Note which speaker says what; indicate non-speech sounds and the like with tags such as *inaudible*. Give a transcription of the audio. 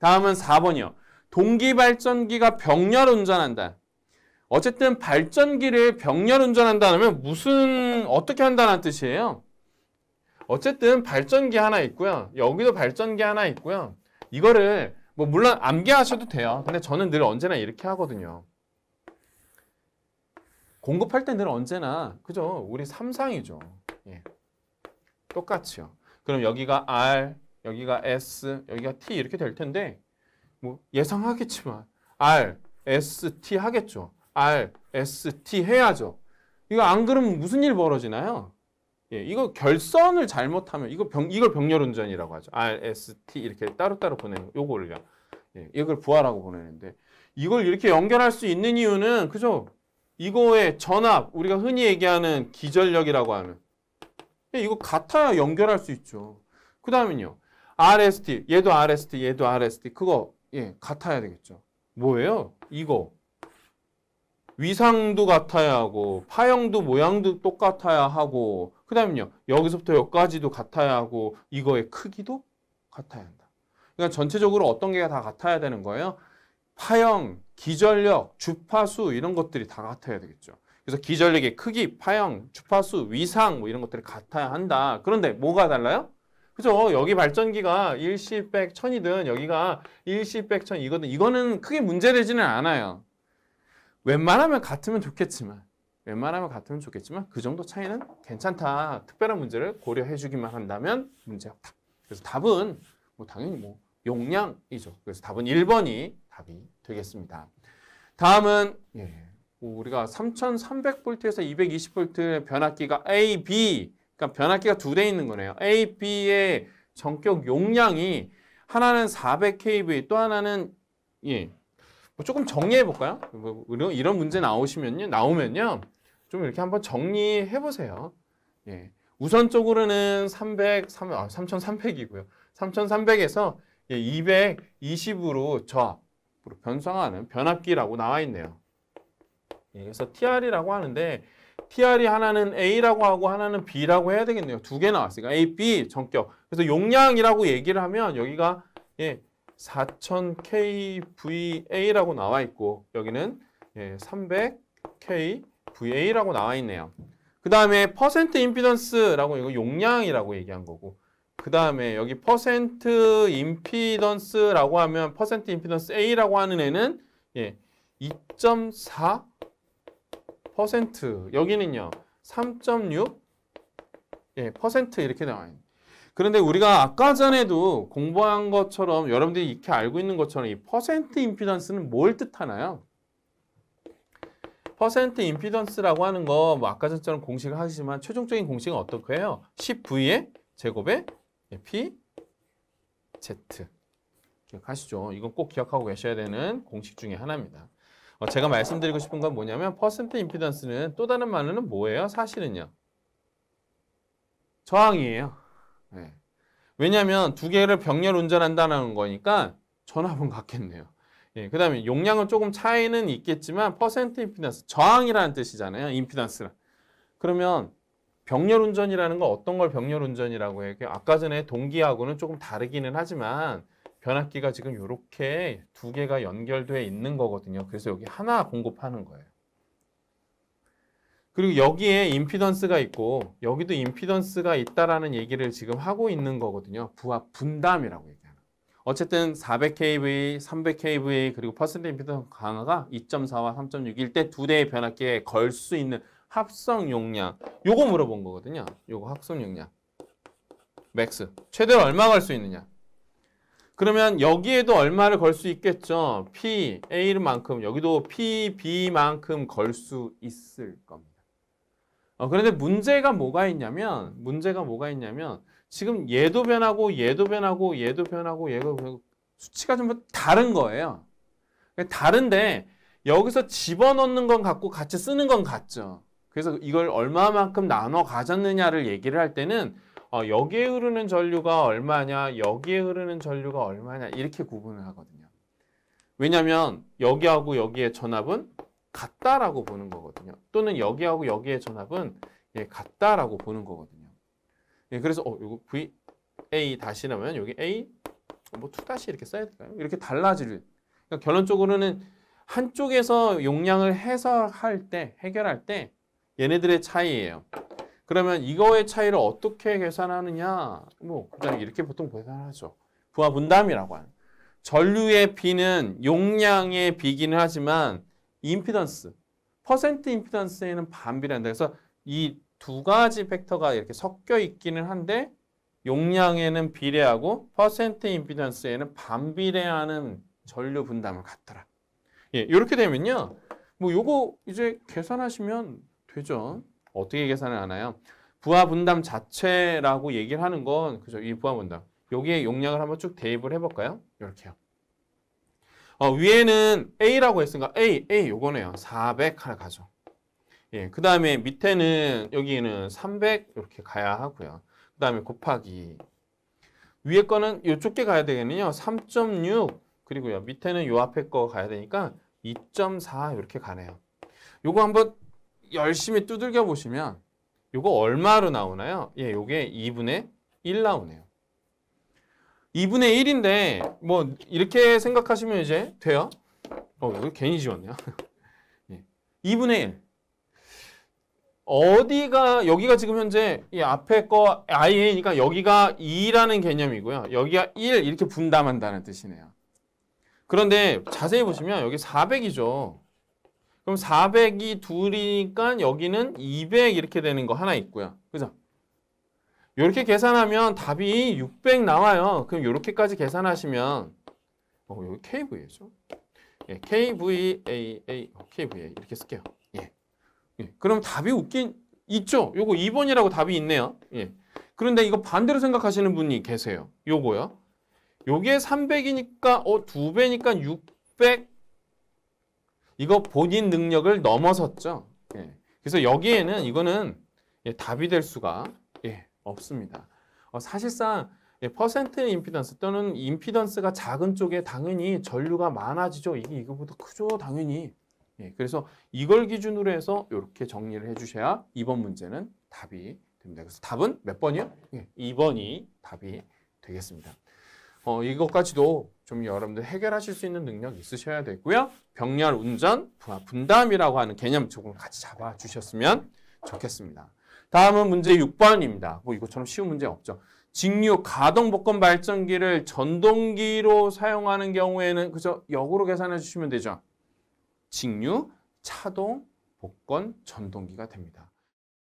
Speaker 1: 다음은 4번이요. 동기발전기가 병렬 운전한다. 어쨌든 발전기를 병렬 운전한다면 무슨 어떻게 한다는 뜻이에요. 어쨌든 발전기 하나 있고요. 여기도 발전기 하나 있고요. 이거를 뭐 물론 암기하셔도 돼요. 근데 저는 늘 언제나 이렇게 하거든요. 공급할 때 늘 언제나 그죠? 우리 삼상이죠. 예. 똑같이요. 그럼 여기가 R, 여기가 S, 여기가 T 이렇게 될 텐데 뭐 예상하겠지만 R, S, T 하겠죠. R, S, T 해야죠. 이거 안 그러면 무슨 일 벌어지나요? 예, 이거 결선을 잘못하면 이거 병, 이걸 병렬 운전이라고 하죠. R, S, T 이렇게 따로따로 보내는 요거를요. 예, 이걸 부하라고 보내는데 이걸 이렇게 연결할 수 있는 이유는 그죠? 이거의 전압, 우리가 흔히 얘기하는 기전력이라고 하는 예, 이거 같아야 연결할 수 있죠. 그 다음은요. RST, 얘도 RST, 얘도 RST. 그거 예, 같아야 되겠죠. 뭐예요? 이거. 위상도 같아야 하고 파형도 모양도 똑같아야 하고 그 다음에요. 여기서부터 여기까지도 같아야 하고 이거의 크기도 같아야 한다. 그러니까 전체적으로 어떤 게 다 같아야 되는 거예요? 파형, 기전력, 주파수 이런 것들이 다 같아야 되겠죠. 그래서 기전력의 크기, 파형, 주파수, 위상 뭐 이런 것들이 같아야 한다. 그런데 뭐가 달라요? 그죠? 여기 발전기가 1시백 천이든 여기가 일시 백천 이거든 이거는 크게 문제되지는 않아요. 웬만하면 같으면 좋겠지만 웬만하면 같으면 좋겠지만 그 정도 차이는 괜찮다. 특별한 문제를 고려해 주기만 한다면 문제 없다. 그래서 답은 뭐 당연히 뭐 용량이죠. 그래서 답은 1번이 답이 되겠습니다. 다음은 예, 우리가 3300V에서 220V의 변압기가 A, B 그러니까 변압기가 두 대 있는 거네요. A, B의 전격 용량이 하나는 400kV 또 하나는 예. 뭐 조금 정리해 볼까요? 뭐 이런 문제 나오시면요. 나오면요. 좀 이렇게 한번 정리해 보세요. 예. 우선적으로는 300, 3, 아, 3300이고요. 3300에서 예, 220으로 저압으로 변성하는 변압기라고 나와 있네요. 예, 그래서 TR이라고 하는데 PR이 하나는 A라고 하고 하나는 B라고 해야 되겠네요. 두 개 나왔으니까 A, B 전격. 그래서 용량이라고 얘기를 하면 여기가 예, 4000KVA라고 나와 있고 여기는 예, 300KVA라고 나와 있네요. 그 다음에 퍼센트 임피던스라고 이거 용량이라고 얘기한 거고 그 다음에 여기 퍼센트 임피던스라고 하면 퍼센트 임피던스 A라고 하는 애는 예, 2.4 퍼센트 여기는요 3.6 예, 퍼센트 이렇게 나와 있는 그런데 우리가 아까 전에도 공부한 것처럼 여러분들이 이렇게 알고 있는 것처럼 이 퍼센트 임피던스는 뭘 뜻하나요? 퍼센트 임피던스라고 하는 거뭐 아까 전처럼 공식을 하시지만 최종적인 공식은 어떻게 해요? 10V의 제곱에 P, Z 기억하시죠? 이건 꼭 기억하고 계셔야 되는 공식 중에 하나입니다. 어, 제가 말씀드리고 싶은 건 뭐냐면 퍼센트 임피던스는 또 다른 말로는 뭐예요? 사실은요. 저항이에요. 네. 왜냐하면 두 개를 병렬 운전한다는 거니까 전압은 같겠네요. 예, 그 다음에 용량은 조금 차이는 있겠지만 퍼센트 임피던스, 저항이라는 뜻이잖아요. 임피던스는. 그러면 병렬 운전이라는 건 어떤 걸 병렬 운전이라고 해요? 아까 전에 동기하고는 조금 다르기는 하지만 변압기가 지금 이렇게 두 개가 연결돼 있는 거거든요. 그래서 여기 하나 공급하는 거예요. 그리고 여기에 임피던스가 있고 여기도 임피던스가 있다라는 얘기를 지금 하고 있는 거거든요. 부합 분담이라고 얘기하는. 어쨌든 400kV, 300kV 그리고 퍼센트 임피던스 강화가 2.4와 3.6일 때 두 대의 변압기에 걸 수 있는 합성 용량. 요거 물어본 거거든요. 요거 합성 용량. 맥스. 최대로 얼마 걸 수 있느냐? 그러면 여기에도 얼마를 걸 수 있겠죠? P, A만큼, 여기도 P, B만큼 걸 수 있을 겁니다. 어, 그런데 문제가 뭐가 있냐면, 문제가 뭐가 있냐면, 지금 얘도 변하고, 얘도 변하고, 얘도 변하고, 얘가 변하고, 수치가 좀 다른 거예요. 그러니까 다른데, 여기서 집어넣는 건 같고, 같이 쓰는 건 같죠. 그래서 이걸 얼마만큼 나눠 가졌느냐를 얘기를 할 때는, 어, 여기에 흐르는 전류가 얼마냐, 여기에 흐르는 전류가 얼마냐 이렇게 구분을 하거든요. 왜냐하면 여기하고 여기의 전압은 같다라고 보는 거거든요. 또는 여기하고 여기의 전압은 예, 같다라고 보는 거거든요. 예, 그래서 어, 이거 VA 다시라면 여기 A 뭐2 다시 이렇게 써야 될까요? 이렇게 달라질. 그러니까 결론적으로는 한쪽에서 용량을 해석할 때, 해결할 때 얘네들의 차이예요. 그러면 이거의 차이를 어떻게 계산하느냐? 뭐 그냥 이렇게 보통 계산하죠. 부하 분담이라고 하는. 전류의 B는 용량의 B기는 하지만 임피던스, 퍼센트 임피던스에는 반비례한 그래서 이 두 가지 팩터가 이렇게 섞여 있기는 한데 용량에는 비례하고 퍼센트 임피던스에는 반비례하는 전류 분담을 갖더라. 예, 이렇게 되면요. 뭐 요거 이제 계산하시면 되죠. 어떻게 계산을 하나요? 부하 분담 자체라고 얘기를 하는 건 그죠? 이 부하 분담. 여기에 용량을 한번 쭉 대입을 해볼까요? 이렇게요. 어, 위에는 A라고 했으니까 A, A 요거네요. 400 하나 가죠. 예, 그 다음에 밑에는 여기는 300 이렇게 가야 하고요. 그 다음에 곱하기 위에 거는 요쪽 게 가야 되겠네요. 3.6 그리고요 밑에는 요 앞에 거 가야 되니까 2.4 이렇게 가네요. 요거 한번 열심히 두들겨 보시면 이거 얼마로 나오나요? 예, 요게 2분의 1 나오네요. 2분의 1인데 뭐 이렇게 생각하시면 이제 돼요. 어, 이거 괜히 지웠네요. 2분의 *laughs* 예, 1. 어디가 여기가 지금 현재 이 앞에 거 i 니까 그러니까 여기가 2라는 개념이고요. 여기가 1 이렇게 분담한다는 뜻이네요. 그런데 자세히 보시면 여기 400이죠. 그럼 400이 둘이니까 여기는 200 이렇게 되는 거 하나 있고요. 그죠? 이렇게 계산하면 답이 600 나와요. 그럼 이렇게까지 계산하시면 어, 여기 KVA죠. 예, KVAA, KVA 어, 이렇게 쓸게요. 예. 예. 그럼 답이 웃긴 있죠. 요거 2번이라고 답이 있네요. 예. 그런데 이거 반대로 생각하시는 분이 계세요. 요거요. 요게 300이니까 어, 2배니까 600 이거 본인 능력을 넘어섰죠. 예. 그래서 여기에는 이거는 예, 답이 될 수가 예, 없습니다. 어, 사실상 예, 퍼센트 임피던스 또는 임피던스가 작은 쪽에 당연히 전류가 많아지죠. 이게 이거보다 크죠. 당연히. 예, 그래서 이걸 기준으로 해서 이렇게 정리를 해주셔야 이번 문제는 답이 됩니다. 그래서 답은 몇 번이요? 예, 2번이 답이 되겠습니다. 어, 이것까지도 좀 여러분들 해결하실 수 있는 능력 있으셔야 되고요. 병렬 운전, 분담이라고 하는 개념 조금 같이 잡아주셨으면 좋겠습니다. 다음은 문제 6번입니다. 뭐 이것처럼 쉬운 문제 없죠. 직류 가동 복권 발전기를 전동기로 사용하는 경우에는 그저 역으로 계산해 주시면 되죠. 직류, 차동, 복권, 전동기가 됩니다.